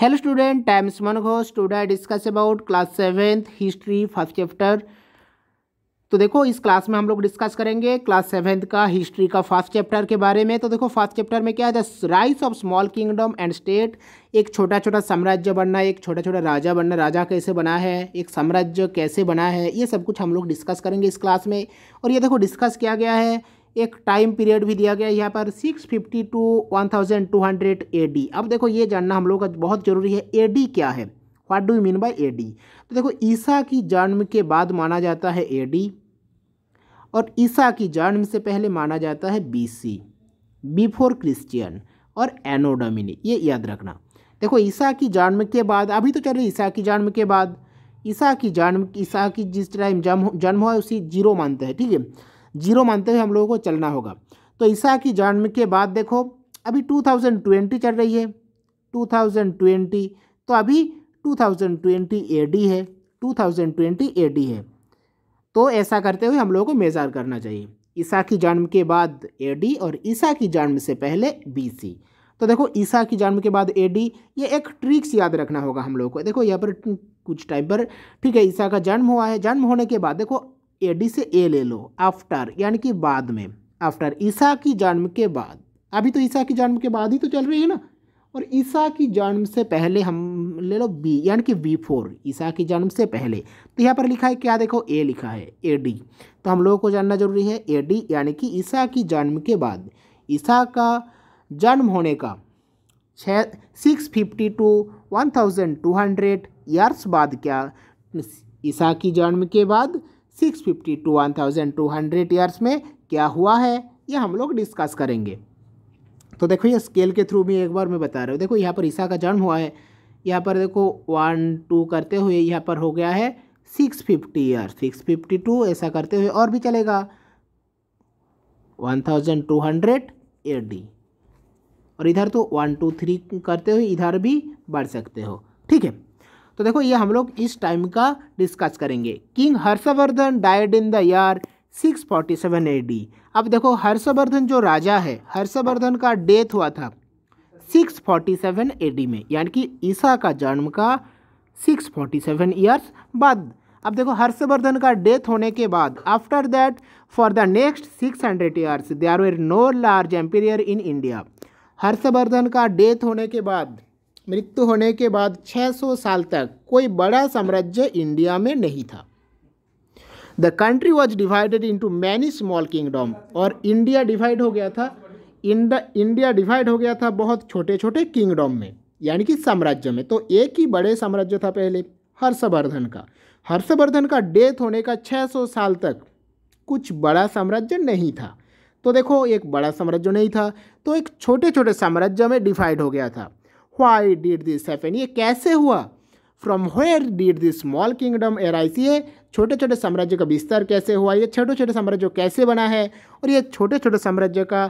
hello student time Suman Ghosh today discuss about class seventh history first chapter तो देखो इस class में हम लोग डिस्कस करेंगे क्लास सेवेंथ का हिस्ट्री का फर्स्ट चैप्टर के बारे में तो देखो फर्स्ट चैप्टर में क्या है the rise of small kingdom and state एक छोटा छोटा साम्राज्य बनना एक छोटा छोटा राजा बनना राजा कैसे बना है एक साम्राज्य कैसे बना है ये सब कुछ हम लोग डिस्कस करेंगे इस क्लास में और ये देखो डिस्कस किया गया है एक टाइम पीरियड भी दिया गया यहाँ पर 650 टू ए डी अब देखो ये जानना हम लोग का बहुत ज़रूरी है डी क्या है what do you mean by D तो देखो ईसा की जन्म के बाद माना जाता है डी और ईसा की जन्म से पहले माना जाता है बी सी बिफोर क्रिश्चियन और एनोडोमिनी ये याद रखना देखो ईसा की जन्म के बाद अभी तो चल रही ईसा की जन्म के बाद ईसा की जन्म ईसा की जिस टाइम जन्म जन्म हुआ उसी जीरो मानते हैं ठीक है जीरो मानते हुए हम लोगों को चलना होगा तो ईसा की जन्म के बाद देखो अभी 2020 चल रही है 2020 तो अभी 2020 डी है 2020 डी है तो ऐसा करते हुए हम लोगों को मेज़ार करना चाहिए ईसा की जन्म के बाद डी और ईसा की जन्म से पहले सी तो देखो ईसा की जन्म के बाद डी ये एक ट्रिक्स याद रखना होगा हम लोगों को देखो यहाँ पर कुछ टाइम पर ठीक है ईसा का जन्म हुआ है जन्म होने के बाद देखो ए डी से ए ले लो आफ्टर यानी कि बाद में आफ्टर ईसा की जन्म के बाद अभी तो ईसा की जन्म के बाद ही तो चल रही है ना और ईसा की जन्म से पहले हम ले लो बी यानी कि बी फोर ईसा की जन्म से पहले तो यहाँ पर लिखा है क्या देखो ए लिखा है ए डी तो हम लोगों को जानना जरूरी है ए डी यानी कि ईसा की जन्म के बाद ईसा का जन्म होने का छः six fifty two one thousand two hundred years बाद क्या ईसा की जन्म के बाद six fifty two one thousand two hundred years में क्या हुआ है ये हम लोग डिस्कस करेंगे तो देखो ये स्केल के थ्रू भी एक बार मैं बता रहा हूँ देखो यहाँ पर ईसा का जन्म हुआ है यहाँ पर देखो वन टू करते हुए यहाँ पर हो गया है six fifty year six fifty two ऐसा करते हुए और भी चलेगा one thousand two hundred A D और इधर तो वन टू थ्री करते हुए इधर भी बढ़ सकते हो ठीक है तो देखो ये हम लोग इस टाइम का डिस्कस करेंगे king Harshavardhan died in the year 647 seven अब देखो हर्षवर्धन जो राजा है हर्षवर्धन का डेथ हुआ था 647 सेवन में यानी कि ईसा का जन्म का 647 ईयर्स बाद अब देखो हर्षवर्धन का डेथ होने के बाद after that for the next 600 years they are were no large emperor in India Harshavardhan का डेथ होने के बाद मृत्यु होने के बाद 600 साल तक कोई बड़ा साम्राज्य इंडिया में नहीं था the country was divided into many small kingdom और इंडिया डिवाइड हो गया था इंडिया डिवाइड हो गया था बहुत छोटे छोटे किंगडम में यानी कि साम्राज्य में तो एक ही बड़े साम्राज्य था पहले हर्षवर्धन का हर्षवर्धन का डेथ होने का 600 साल तक कुछ बड़ा साम्राज्य नहीं था तो देखो एक बड़ा साम्राज्य नहीं था तो एक छोटे छोटे साम्राज्य में डिवाइड हो गया था वाई डिड दिस हैपन ये कैसे हुआ from where did this small kingdom arise है छोटे छोटे साम्राज्य का विस्तार कैसे हुआ ये छोटे छोटे साम्राज्य कैसे बना है और ये छोटे छोटे साम्राज्य का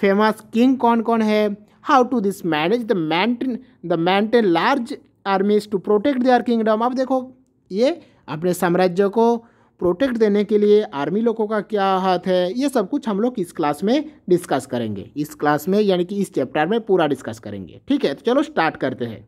फेमस किंग कौन कौन है how to this manage the maintain the maintain large armies to protect their kingdom अब देखो ये अपने साम्राज्य को प्रोटेक्ट देने के लिए आर्मी लोगों का क्या हाथ है ये सब कुछ हम लोग इस क्लास में डिस्कस करेंगे इस क्लास में यानी कि इस चैप्टर में पूरा डिस्कस करेंगे ठीक है तो चलो स्टार्ट करते हैं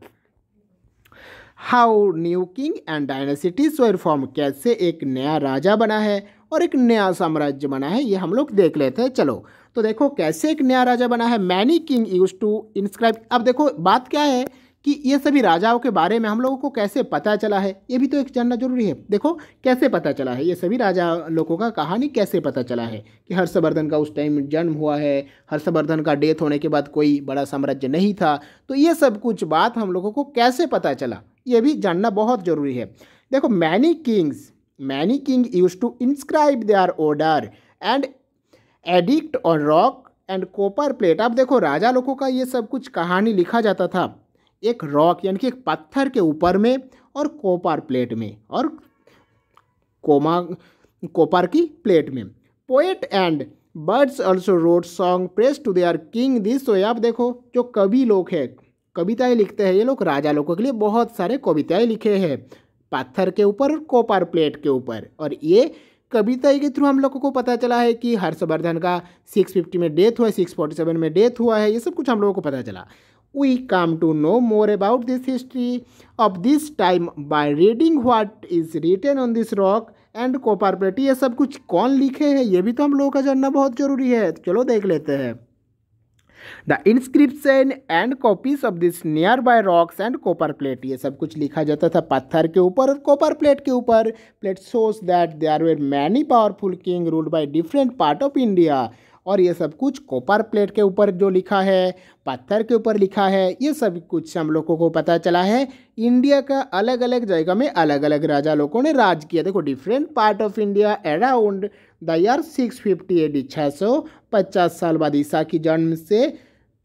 how new king and dynasties were form कैसे एक नया राजा बना है और एक नया साम्राज्य बना है ये हम लोग देख लेते हैं चलो तो देखो कैसे एक नया राजा बना है many king use to inscribe अब देखो बात क्या है कि ये सभी राजाओं के बारे में हम लोगों को कैसे पता चला है ये भी तो एक जानना जरूरी है देखो कैसे पता चला है ये सभी राजा लोगों का कहानी कैसे पता चला है कि हर्षवर्धन का उस टाइम जन्म हुआ है हर्षवर्धन का डेथ होने के बाद कोई बड़ा साम्राज्य नहीं था तो ये सब कुछ बात हम लोगों को कैसे पता चला ये भी जानना बहुत ज़रूरी है देखो many kings many king use to inscribe their order and edict on rock and copper plate अब देखो राजा लोगों का ये सब कुछ कहानी लिखा जाता था एक रॉक यानी कि एक पत्थर के ऊपर में और कोपर प्लेट में और कोमा कोपर की प्लेट में poet and bards also wrote song praise to our king this तो आप देखो जो कवि लोग हैं कविताएं लिखते हैं ये लोग राजा लोगों के लिए बहुत सारे कविताएं लिखे हैं पत्थर के ऊपर और कोपर प्लेट के ऊपर और ये कविता के थ्रू हम लोगों को पता चला है कि हर्षवर्धन का 650 में डेथ हुआ है सिक्स में डेथ हुआ है ये सब कुछ हम लोगों को पता चला we come to know more about this history of this time by reading what is written on this rock and copper plate ये सब कुछ कौन लिखे हैं ये भी तो हम लोगों का जानना बहुत जरूरी है तो चलो देख लेते हैं the inscription and copies of this nearby rocks and copper plate ये सब कुछ लिखा जाता था पत्थर के ऊपर और कॉपर प्लेट के ऊपर plate shows that they are were many powerful king ruled by different part of India और ये सब कुछ कॉपर प्लेट के ऊपर जो लिखा है पत्थर के ऊपर लिखा है ये सब कुछ हम लोगों को पता चला है इंडिया का अलग अलग जगह में अलग अलग राजा लोगों ने राज किया देखो different part of India around the year six fifty AD छः सौ पचास साल बाद ईसा की जन्म से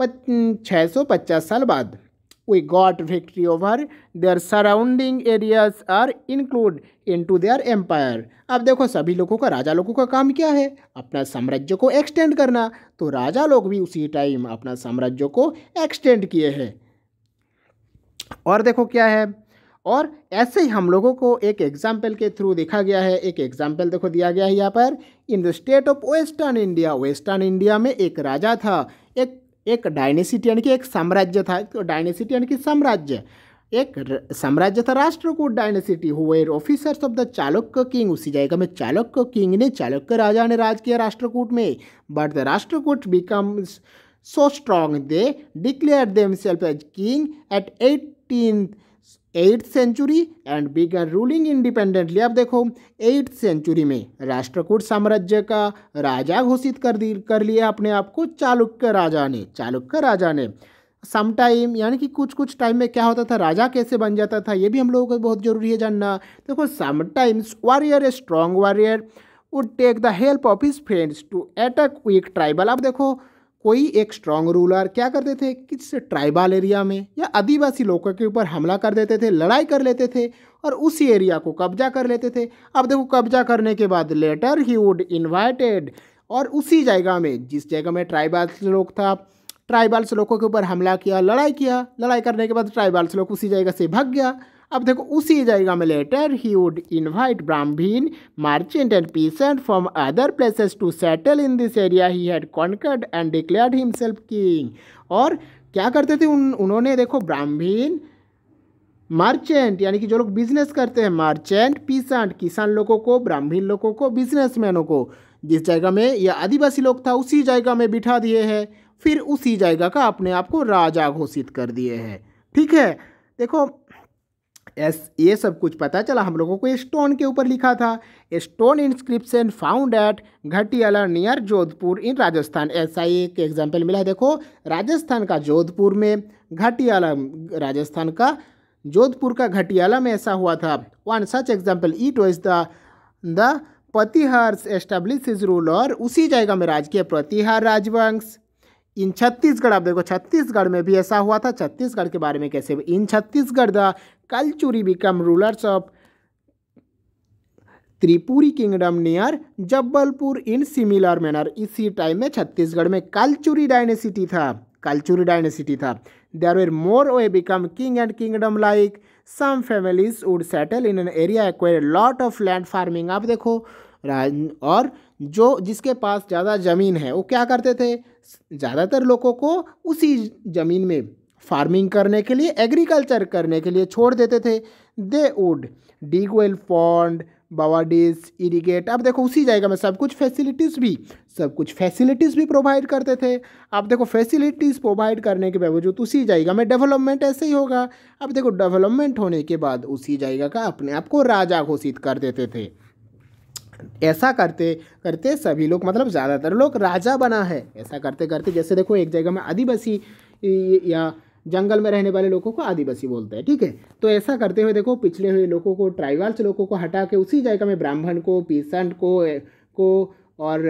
छः सौ पचास साल बाद we got victory over their surrounding areas or include into their empire अब देखो सभी लोगों का राजा लोगों का काम क्या है अपना साम्राज्य को एक्सटेंड करना तो राजा लोग भी उसी टाइम अपना साम्राज्य को एक्सटेंड किए हैं और देखो क्या है और ऐसे ही हम लोगों को एक एग्जाम्पल के थ्रू देखा गया है एक एग्जाम्पल देखो दिया गया है यहाँ पर in the state of western India western India में एक राजा था एक एक डायनेसिटी यानी कि एक साम्राज्य था तो डायनेसिटी यानी कि साम्राज्य एक साम्राज्य था राष्ट्रकूट डायनेसिटी हुए officers of the Chalukya king उसी जगह में चालुक्य किंग ने चालुक्य राजा ने राज किया राष्ट्रकूट में but the Rashtrakuta become so strong they declare themselves as king at eighteen eighth century and began ruling independently अब देखो एट्थ सेंचुरी में राष्ट्रकूट साम्राज्य का राजा घोषित कर दी कर लिया अपने आप को चालुक्य राजा ने चालुक्य राजा ने सम टाइम यानी कि कुछ कुछ टाइम में क्या होता था राजा कैसे बन जाता था ये भी हम लोगों को बहुत ज़रूरी है जानना देखो sometimes warrior a strong warrior would take the help of his friends to attack weak tribal अब देखो कोई एक स्ट्रांग रूलर क्या करते थे किस ट्राइबल एरिया में या आदिवासी लोगों के ऊपर हमला कर देते थे लड़ाई कर लेते थे और उसी एरिया को कब्जा कर लेते थे अब देखो कब्जा करने के बाद लेटर ही वुड इन्वाइटेड और उसी जगह में जिस जगह में ट्राइबल्स लोग था ट्राइबल्स लोगों के ऊपर हमला किया लड़ाई किया लड़ाई करने के बाद ट्राइबल्स लोग उसी जगह से भग गया अब देखो उसी जगह में later he would invite brahmin merchant and peasant from other places to settle in this area he had conquered and declared himself king और क्या करते थे उन उन्होंने देखो ब्राह्मीन मर्चेंट यानी कि जो लोग बिजनेस करते हैं मर्चेंट पीसेंट किसान लोगों को ब्राह्मीण लोगों को बिजनेसमैनों को जिस जगह में यह आदिवासी लोग था उसी जगह में बिठा दिए हैं फिर उसी जगह का अपने आप को राजा घोषित कर दिए हैं ठीक है देखो एस ये सब कुछ पता चला हम लोगों को स्टोन के ऊपर लिखा था stone inscription found at Ghatiyala near Jodhpur in Rajasthan ऐसा ही एक एग्जाम्पल मिला है देखो राजस्थान का जोधपुर में घटियाला राजस्थान का जोधपुर का घटियाला में ऐसा हुआ था one such example it was the the Pratihara establish his ruler उसी जगह में राज किया प्रतिहार राजवंश इन छत्तीसगढ़ आप देखो छत्तीसगढ़ में भी ऐसा हुआ था छत्तीसगढ़ के बारे में कैसे in Chhattisgarh the Kalachuri become rulers of Tripuri kingdom near Jabalpur in similar manner इसी टाइम में छत्तीसगढ़ में कल्चुरी डायनेसिटी था कल्चुरी डायनेसिटी था there were more they become king and kingdom like some families would settle in an area acquire lot of land farming आप देखो और जो जिसके पास ज़्यादा ज़मीन है वो क्या करते थे ज़्यादातर लोगों को उसी ज़मीन में फार्मिंग करने के लिए एग्रीकल्चर करने के लिए छोड़ देते थे they would dig well pond बावाडिस इरीगेट अब देखो उसी जगह में सब कुछ फैसिलिटीज़ भी सब कुछ फैसिलिटीज़ भी प्रोवाइड करते थे अब देखो फैसिलिटीज़ प्रोवाइड करने के बावजूद उसी जगह में डेवलपमेंट ऐसे ही होगा अब देखो डेवलपमेंट होने के बाद उसी जगह का अपने आप को राजा घोषित कर देते थे ऐसा करते करते सभी लोग मतलब ज़्यादातर लोग राजा बना है ऐसा करते करते जैसे देखो एक जगह में आदिवासी या जंगल में रहने वाले लोगों को आदिवासी बोलते हैं ठीक है तो ऐसा करते हुए देखो पिछले हुए लोगों को ट्राइबल्स लोगों को हटा के उसी जगह में ब्राह्मण को पीसंट को को और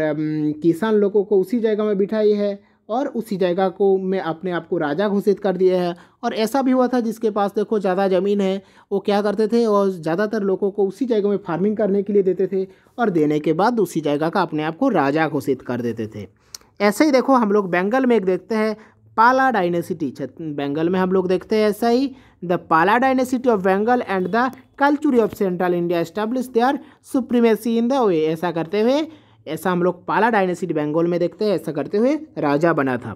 किसान लोगों को उसी जगह में बिठाई है और उसी जगह को मैं अपने आप को राजा घोषित कर दिया है और ऐसा भी हुआ था जिसके पास देखो ज़्यादा ज़मीन है वो क्या करते थे और ज़्यादातर लोगों को उसी जगह में फार्मिंग करने के लिए देते थे और देने के बाद उसी जगह का अपने आप को राजा घोषित कर देते थे ऐसे ही देखो हम लोग बेंगल में एक देखते हैं पाला डायनेसिटी बेंगल में हम लोग देखते हैं ऐसा ही the Pala dynasty of Bengal and the Kalachuri of central India they are supremacy in the way ऐसा करते हुए ऐसा हम लोग पाला डायनेसिटी बंगाल में देखते हैं ऐसा करते हुए राजा बना था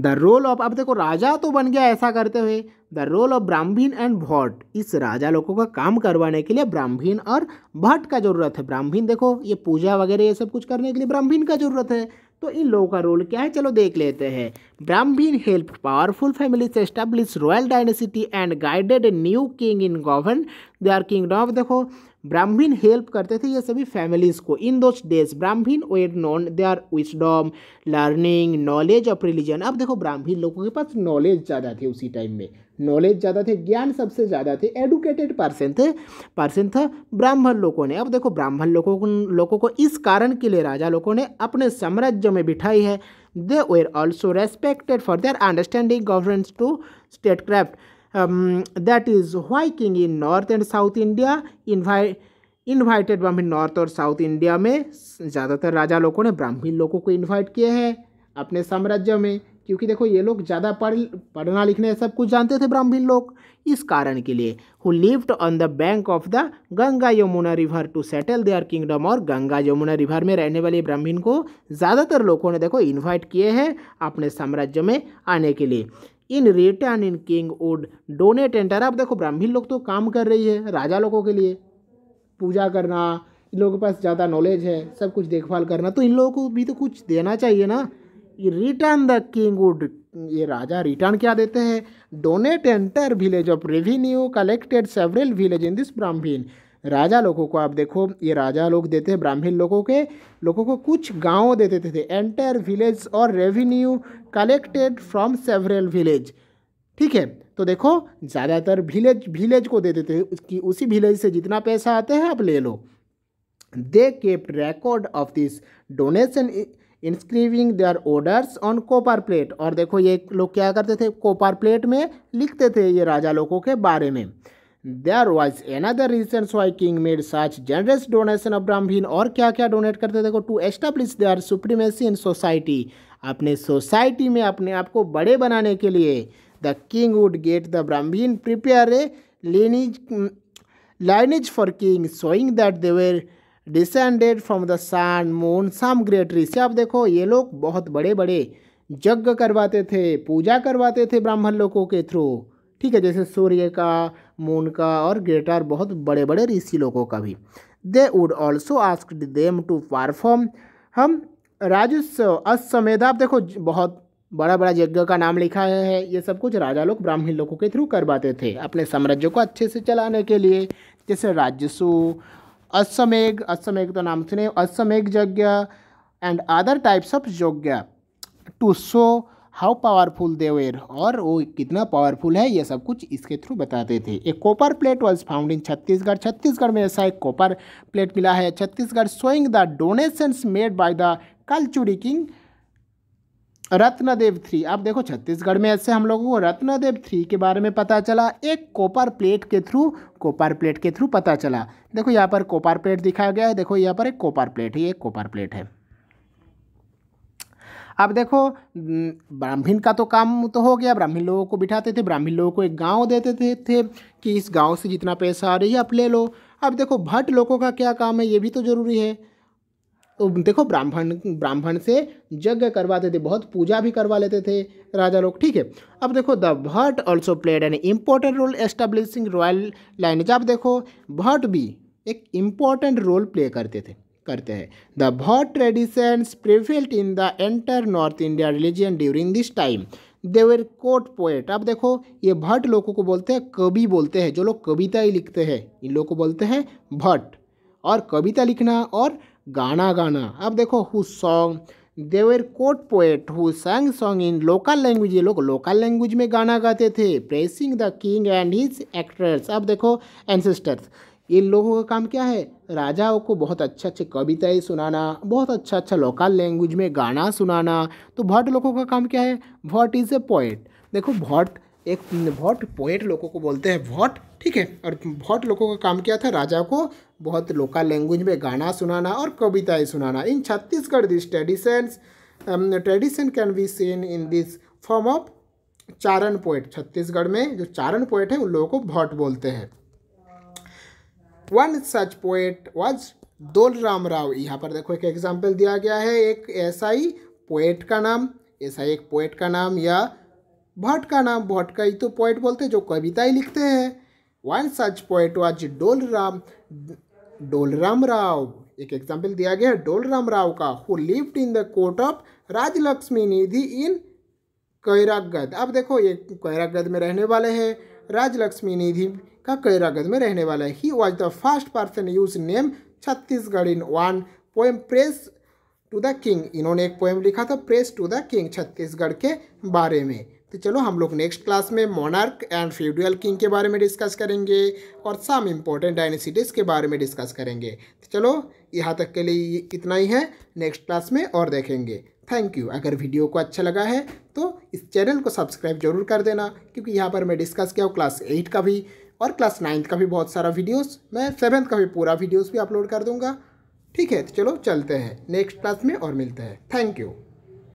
द रोल ऑफ अब देखो राजा तो बन गया ऐसा करते हुए the role of Brahmin and Bhatt इस राजा लोगों का काम करवाने के लिए ब्राह्मीण और भट्ट का जरूरत है ब्राह्मीण देखो ये पूजा वगैरह ये सब कुछ करने के लिए ब्राह्मीण का जरूरत है तो इन लोगों का रोल क्या है चलो देख लेते हैं ब्राह्मीण हेल्प पावरफुल फैमिली से establish royal dynasty and guided new king in govern they are kingdom of देखो ब्राह्मीण हेल्प करते थे ये सभी फैमिलीज़ को in those days Brahmin were known they are wisdom learning knowledge of religion अब देखो ब्राह्मीण लोगों के पास नॉलेज ज़्यादा थी उसी टाइम में नॉलेज ज़्यादा थे ज्ञान सबसे ज़्यादा थे एडुकेटेड पर्सन थे पर्सन था ब्राह्मण लोगों ने अब देखो ब्राह्मण लोगों को लोगों को इस कारण के लिए राजा लोगों ने अपने साम्राज्य में बिठाई है they were also respected for their understanding governance to statecraft um, that is why king in north and south india invite invited Brahmin north और साउथ इंडिया में ज़्यादातर राजा लोगों ने ब्राह्मीण लोगों को invite किए हैं अपने साम्राज्य में क्योंकि देखो ये लोग ज़्यादा पढ़ पढ़ना लिखना सब कुछ जानते थे ब्राह्मीण लोग इस कारण के लिए who lived on the bank of the Ganga Yamuna river to settle their kingdom और गंगा यमुना रिवर में रहने वाले ब्राह्मीण को ज़्यादातर लोगों ने देखो इन्वाइट किए हैं अपने साम्राज्य में आने के लिए in return in king would donate entire अब देखो ब्राह्मीण लोग तो काम कर रही है राजा लोगों के लिए पूजा करना इन लोगों के पास ज़्यादा नॉलेज है सब कुछ देखभाल करना तो इन लोगों को भी तो कुछ देना चाहिए ना ये रिटर्न द किंग वुड ये राजा रिटर्न क्या देते हैं donate entire village of revenue collected several village in this Brahmin राजा लोगों को आप देखो ये राजा लोग देते हैं ब्राह्मीण लोगों के लोगों को कुछ गांव दे देते थे एंटर विलेज और revenue collected from several village ठीक है तो देखो ज़्यादातर विलेज विलेज को दे देते हैं उसकी उसी विलेज से जितना पैसा आते हैं आप ले लो they kept record of this donation inscribing their orders on copper plate और देखो ये लोग क्या करते थे कोपर प्लेट में लिखते थे ये राजा लोगों के बारे में there was other reason why king made such generous donation of Brahmin और क्या क्या डोनेट करते थे to establish their supremacy in society अपने सोसाइटी में अपने आप को बड़े बनाने के लिए the king would get the Brahmin prepare a lineage lineage for king showing that they descended from the sun moon some some great आप देखो ये लोग बहुत बड़े बड़े यज्ञ करवाते थे पूजा करवाते थे ब्राह्मण लोगों के थ्रू ठीक है जैसे सूर्य का मून का और ग्रेटर बहुत बड़े बड़े ऋषि लोगों का भी they would also ask them to perform हम राजस्व असमेध आप देखो बहुत बड़ा बड़ा यज्ञ का नाम लिखा है ये सब कुछ राजा लोग ब्राह्मण लोगों के थ्रू करवाते थे अपने साम्राज्य को अच्छे से चलाने के लिए जैसे राजस्व असमेघ असमेघ तो नाम सुने Ashvamedha yajna and other types of yajna to so how powerful they और वो कितना पावरफुल है ये सब कुछ इसके थ्रू बताते थे एक copper plate was found in Chhattisgarh Chhattisgarh में ऐसा एक कॉपर प्लेट मिला है Chhattisgarh showing the donations made by the Kalachuri king Ratnadeva three आप देखो छत्तीसगढ़ में ऐसे हम लोगों को रत्नदेव थ्री के बारे में पता चला एक कॉपर प्लेट के थ्रू कॉपर प्लेट के थ्रू पता चला देखो यहाँ पर कॉपर प्लेट दिखाया गया है देखो यहाँ पर एक कॉपर प्लेट है एक कॉपर प्लेट है अब देखो ब्राह्मण का तो काम तो हो गया ब्राह्मण लोगों को बिठाते थे ब्राह्मण लोगों को एक गांव देते थे, थे कि इस गांव से जितना पैसा आ रही है आप ले लो अब देखो भट्ट लोगों का क्या काम है ये भी तो ज़रूरी है तो देखो ब्राह्मण ब्राह्मण से यज्ञ करवाते थे बहुत पूजा भी करवा लेते थे राजा लोग ठीक है अब देखो the Bhatt also played an important role establishing royal lineage अब देखो भट्ट भी एक इम्पॉर्टेंट रोल प्ले करते थे करते हैं द बहुत traditions prevailed in the entire north India religion during this time they were court poet अब देखो ये भट्ट लोगों को बोलते हैं कवि बोलते हैं जो लोग कविता ही लिखते हैं इन लोगों को बोलते हैं भट्ट और कविता लिखना और गाना गाना अब देखो who song they were court poet who sang song in local language ये लोग लोकल लैंग्वेज में गाना गाते थे praising the king and his actress अब देखो एंसेस्टर्स इन लोगों का काम क्या है राजाओं को बहुत अच्छे अच्छे कविताएँ सुनाना बहुत अच्छा अच्छा लोकल लैंग्वेज में गाना सुनाना तो भट्ट लोगों का काम क्या है भट्ट इज़ ए पोइट देखो भट्ट एक भट्ट पोइट लोगों को बोलते हैं भट्ट ठीक है और भट्ट लोगों का काम क्या था राजा को बहुत लोकल लैंग्वेज में गाना सुनाना और कविताएँ सुनाना in Chhattisgarh this traditions tradition can be seen in this form of Charan poet Chhattisgarh में जो चारण पोएट है उन लोगों को भट्ट बोलते हैं one such poet was Ram Rao यहाँ पर देखो एक एग्जाम्पल दिया गया है एक ऐसा ही पोएट का नाम ऐसा एक पोएट का नाम या भट्ट का नाम भट्ट का ही तो पोएट बोलते हैं जो कविताएं लिखते हैं वन सच पोएट वॉज डोल राम राव एक एग्जाम्पल दिया गया है डोल राम राव का who lived in the court of Rajalakshmi Nidhi in Khairagarh अब देखो ये कैरागद में रहने वाले हैं राजलक्ष्मी निधि का कैरागज में रहने वाला है he was the first person use name Chhattisgarh in one poem praise to the king इन्होंने एक पोएम लिखा था praise to the king Chhattisgarh के बारे में तो चलो हम लोग नेक्स्ट क्लास में मोनार्क एंड फ्यूडुअल किंग के बारे में डिस्कस करेंगे और सम इम्पोर्टेंट डायनेसिटीज़ के बारे में डिस्कस करेंगे तो चलो यहाँ तक के लिए इतना ही है नेक्स्ट क्लास में और देखेंगे थैंक यू अगर वीडियो को अच्छा लगा है तो इस चैनल को सब्सक्राइब जरूर कर देना क्योंकि यहाँ पर मैं डिस्कस किया हूँ क्लास एट का भी और क्लास नाइन्थ का भी बहुत सारा वीडियोस मैं सेवन्थ का भी पूरा वीडियोस भी अपलोड कर दूंगा ठीक है तो चलो चलते हैं नेक्स्ट क्लास में और मिलते हैं थैंक यू